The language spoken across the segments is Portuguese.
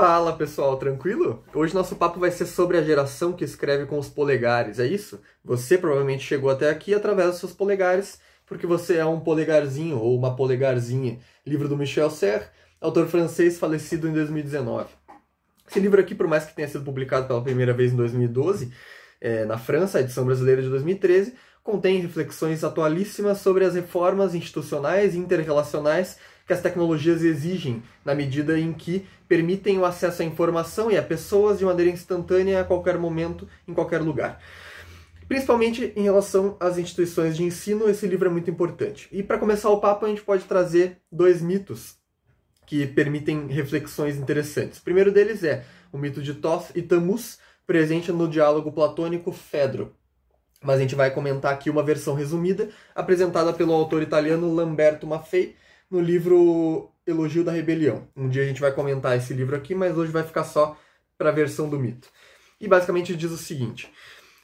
Fala pessoal, tranquilo? Hoje nosso papo vai ser sobre a geração que escreve com os polegares, é isso? Você provavelmente chegou até aqui através dos seus polegares, porque você é um polegarzinho ou uma polegarzinha. Livro do Michel Serre, autor francês falecido em 2019. Esse livro aqui, por mais que tenha sido publicado pela primeira vez em 2012, é, na França, a edição brasileira de 2013, contém reflexões atualíssimas sobre as reformas institucionais e interrelacionais que as tecnologias exigem, na medida em que permitem o acesso à informação e a pessoas de maneira instantânea a qualquer momento, em qualquer lugar. Principalmente em relação às instituições de ensino, esse livro é muito importante. E para começar o papo, a gente pode trazer dois mitos que permitem reflexões interessantes. O primeiro deles é o mito de Thoth e Tammuz, presente no diálogo platônico Fedro, mas a gente vai comentar aqui uma versão resumida, apresentada pelo autor italiano Lamberto Maffei, no livro Elogio da Rebelião. Um dia a gente vai comentar esse livro aqui, mas hoje vai ficar só para a versão do mito. E basicamente diz o seguinte: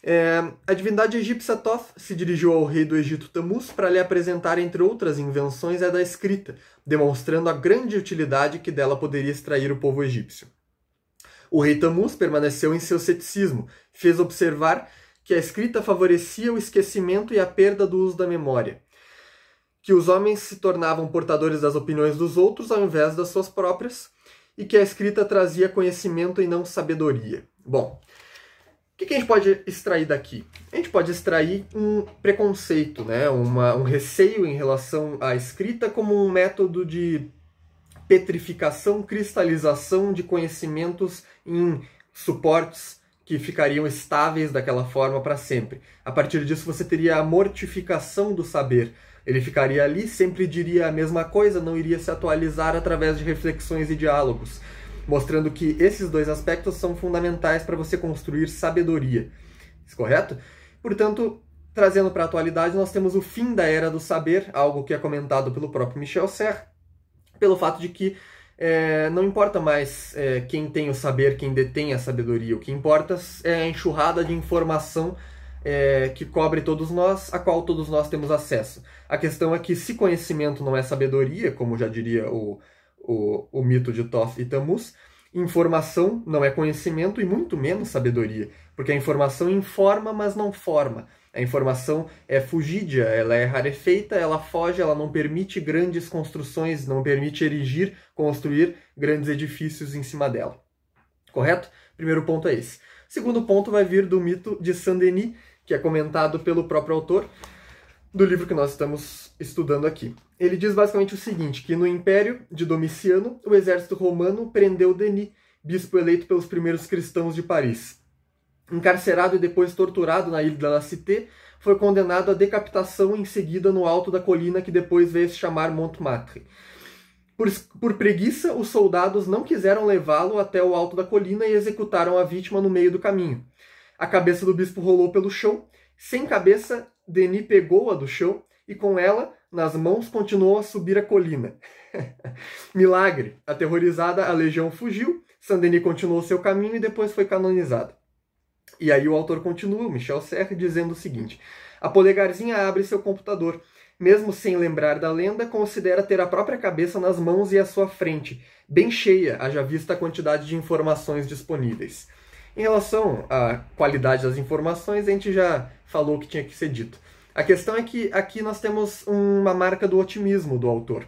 é, a divindade egípcia Toth se dirigiu ao rei do Egito Tammuz para lhe apresentar, entre outras invenções, a é da escrita, demonstrando a grande utilidade que dela poderia extrair o povo egípcio. O rei Tammuz permaneceu em seu ceticismo, fez observar que a escrita favorecia o esquecimento e a perda do uso da memória que os homens se tornavam portadores das opiniões dos outros ao invés das suas próprias e que a escrita trazia conhecimento e não sabedoria. Bom, o que, que a gente pode extrair daqui? A gente pode extrair um preconceito, né? Uma, um receio em relação à escrita como um método de petrificação, cristalização de conhecimentos em suportes que ficariam estáveis daquela forma para sempre. A partir disso, você teria a mortificação do saber, ele ficaria ali, sempre diria a mesma coisa, não iria se atualizar através de reflexões e diálogos, mostrando que esses dois aspectos são fundamentais para você construir sabedoria. Isso correto? Portanto, trazendo para a atualidade, nós temos o fim da era do saber, algo que é comentado pelo próprio Michel Serre, pelo fato de que é, não importa mais é, quem tem o saber, quem detém a sabedoria. O que importa é a enxurrada de informação é, que cobre todos nós, a qual todos nós temos acesso. A questão é que, se conhecimento não é sabedoria, como já diria o, o, o mito de Toth e Tammuz, informação não é conhecimento e muito menos sabedoria, porque a informação informa, mas não forma. A informação é fugidia, ela é rarefeita, ela foge, ela não permite grandes construções, não permite erigir, construir grandes edifícios em cima dela. Correto? Primeiro ponto é esse. Segundo ponto vai vir do mito de Saint-Denis, que é comentado pelo próprio autor do livro que nós estamos estudando aqui. Ele diz basicamente o seguinte, que no Império de Domiciano, o exército romano prendeu Denis, bispo eleito pelos primeiros cristãos de Paris. Encarcerado e depois torturado na ilha da La Cité, foi condenado à decapitação em seguida no alto da colina que depois veio se chamar Montmartre. Por, por preguiça, os soldados não quiseram levá-lo até o alto da colina e executaram a vítima no meio do caminho. A cabeça do bispo rolou pelo chão. Sem cabeça, Denis pegou-a do chão e, com ela, nas mãos, continuou a subir a colina. Milagre! Aterrorizada, a legião fugiu, Saint-Denis continuou seu caminho e depois foi canonizado. E aí o autor continua, Michel Serre, dizendo o seguinte: A polegarzinha abre seu computador. Mesmo sem lembrar da lenda, considera ter a própria cabeça nas mãos e à sua frente, bem cheia, haja vista a quantidade de informações disponíveis. Em relação à qualidade das informações, a gente já falou o que tinha que ser dito. A questão é que aqui nós temos uma marca do otimismo do autor.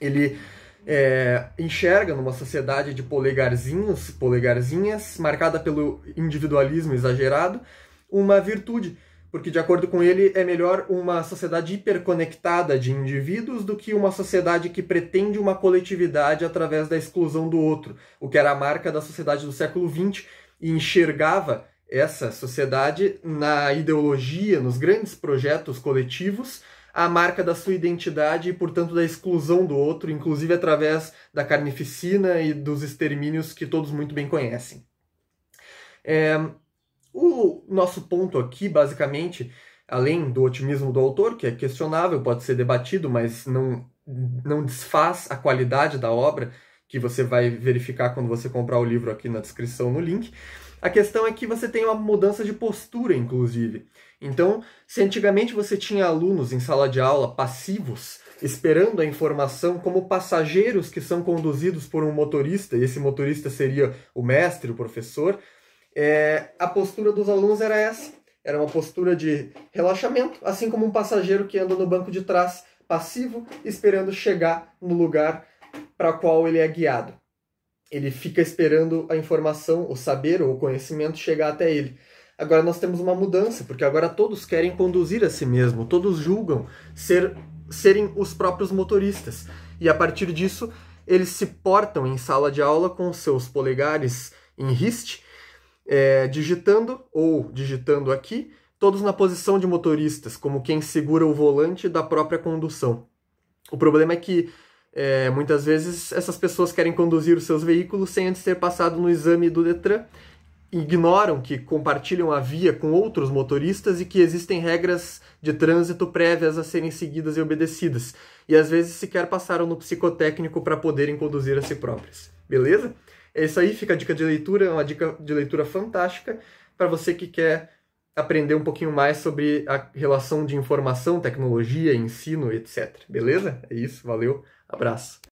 Ele é, enxerga numa sociedade de polegarzinhos, polegarzinhas, marcada pelo individualismo exagerado, uma virtude, porque de acordo com ele é melhor uma sociedade hiperconectada de indivíduos do que uma sociedade que pretende uma coletividade através da exclusão do outro, o que era a marca da sociedade do século XX, e enxergava essa sociedade na ideologia, nos grandes projetos coletivos, a marca da sua identidade e, portanto, da exclusão do outro, inclusive através da carnificina e dos extermínios que todos muito bem conhecem. É, o nosso ponto aqui, basicamente, além do otimismo do autor, que é questionável, pode ser debatido, mas não, não desfaz a qualidade da obra, que você vai verificar quando você comprar o livro aqui na descrição no link. A questão é que você tem uma mudança de postura, inclusive. Então, se antigamente você tinha alunos em sala de aula passivos, esperando a informação como passageiros que são conduzidos por um motorista, e esse motorista seria o mestre, o professor, é, a postura dos alunos era essa. Era uma postura de relaxamento, assim como um passageiro que anda no banco de trás, passivo, esperando chegar no lugar para a qual ele é guiado. Ele fica esperando a informação, o saber ou o conhecimento chegar até ele. Agora nós temos uma mudança, porque agora todos querem conduzir a si mesmo, todos julgam ser, serem os próprios motoristas. E a partir disso, eles se portam em sala de aula com seus polegares em riste, é, digitando ou digitando aqui, todos na posição de motoristas, como quem segura o volante da própria condução. O problema é que é, muitas vezes essas pessoas querem conduzir os seus veículos sem antes ter passado no exame do Detran, ignoram que compartilham a via com outros motoristas e que existem regras de trânsito prévias a serem seguidas e obedecidas, e às vezes sequer passaram no psicotécnico para poderem conduzir a si próprias. Beleza? É isso aí, fica a dica de leitura, é uma dica de leitura fantástica para você que quer aprender um pouquinho mais sobre a relação de informação, tecnologia, ensino, etc. Beleza? É isso, valeu, abraço.